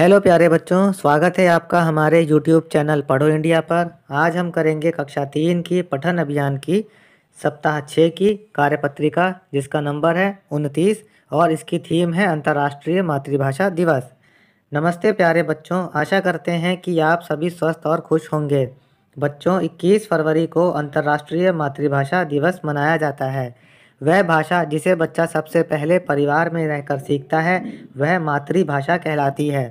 hello प्यारे बच्चों स्वागत है आपका हमारे यूट्यूब चैनल पढ़ो इंडिया पर आज हम करेंगे कक्षा तीन की पठन अभियान की सप्ताह छः की कार्यपत्रिका जिसका नंबर है उनतीस और इसकी थीम है अंतर्राष्ट्रीय मातृभाषा दिवस नमस्ते प्यारे बच्चों आशा करते हैं कि आप सभी स्वस्थ और खुश होंगे बच्चों इक्कीस फरवरी को अंतर्राष्ट्रीय मातृभाषा दिवस मनाया जाता है वह भाषा जिसे बच्चा सबसे पहले परिवार में रहकर सीखता है वह मातृभाषा कहलाती है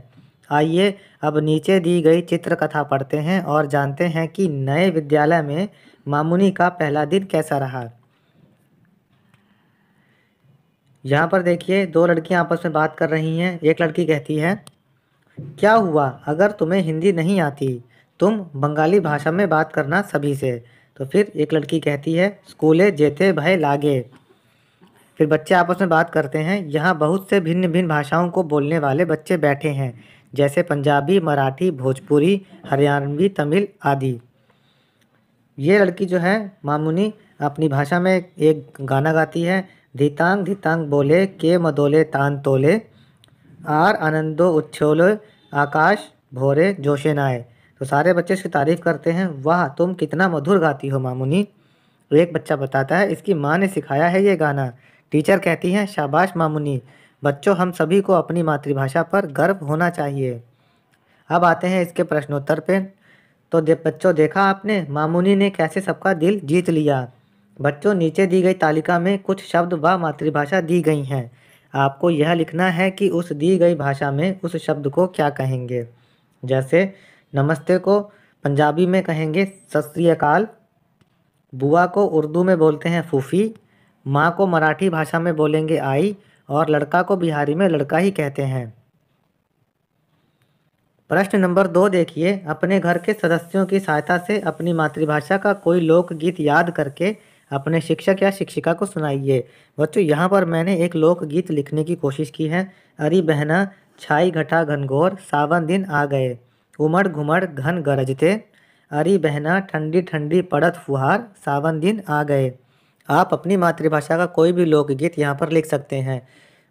आइए अब नीचे दी गई चित्रकथा पढ़ते हैं और जानते हैं कि नए विद्यालय में मामुनी का पहला दिन कैसा रहा यहाँ पर देखिए दो लड़कियाँ आपस में बात कर रही हैं एक लड़की कहती है क्या हुआ अगर तुम्हें हिंदी नहीं आती तुम बंगाली भाषा में बात करना सभी से तो फिर एक लड़की कहती है स्कूले जेते भय लागे फिर बच्चे आपस में बात करते हैं यहाँ बहुत से भिन्न भिन्न भाषाओं को बोलने वाले बच्चे बैठे हैं जैसे पंजाबी मराठी भोजपुरी हरियाणवी तमिल आदि ये लड़की जो है मामुनी अपनी भाषा में एक गाना गाती है धीतांग धीतांग बोले के मदोले तान तोले आर आनंदो उच्छोले आकाश भोरे जोशे नाए तो सारे बच्चे इसकी तारीफ़ करते हैं वाह तुम कितना मधुर गाती हो मामुनी एक बच्चा बताता है इसकी माँ ने सिखाया है ये गाना टीचर कहती हैं शाबाश मामुनी बच्चों हम सभी को अपनी मातृभाषा पर गर्व होना चाहिए अब आते हैं इसके प्रश्नोत्तर पे तो दे, बच्चों देखा आपने मामूनी ने कैसे सबका दिल जीत लिया बच्चों नीचे दी गई तालिका में कुछ शब्द व मातृभाषा दी गई हैं आपको यह लिखना है कि उस दी गई भाषा में उस शब्द को क्या कहेंगे जैसे नमस्ते को पंजाबी में कहेंगे सत बुआ को उर्दू में बोलते हैं फूफी माँ को मराठी भाषा में बोलेंगे आई और लड़का को बिहारी में लड़का ही कहते हैं प्रश्न नंबर दो देखिए अपने घर के सदस्यों की सहायता से अपनी मातृभाषा का कोई लोकगीत याद करके अपने शिक्षक या शिक्षिका को सुनाइए बच्चों यहाँ पर मैंने एक लोकगीत लिखने की कोशिश की है अरे बहना छाई घटा घनघोर सावन दिन आ गए उमड़ घुमड़ घन गरजते अरे बहना ठंडी ठंडी पड़त फुहार सावन दिन आ गए आप अपनी मातृभाषा का कोई भी लोकगीत यहाँ पर लिख सकते हैं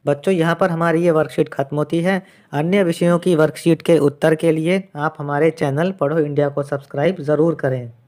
बच्चों यहाँ पर हमारी ये वर्कशीट खत्म होती है अन्य विषयों की वर्कशीट के उत्तर के लिए आप हमारे चैनल पढ़ो इंडिया को सब्सक्राइब ज़रूर करें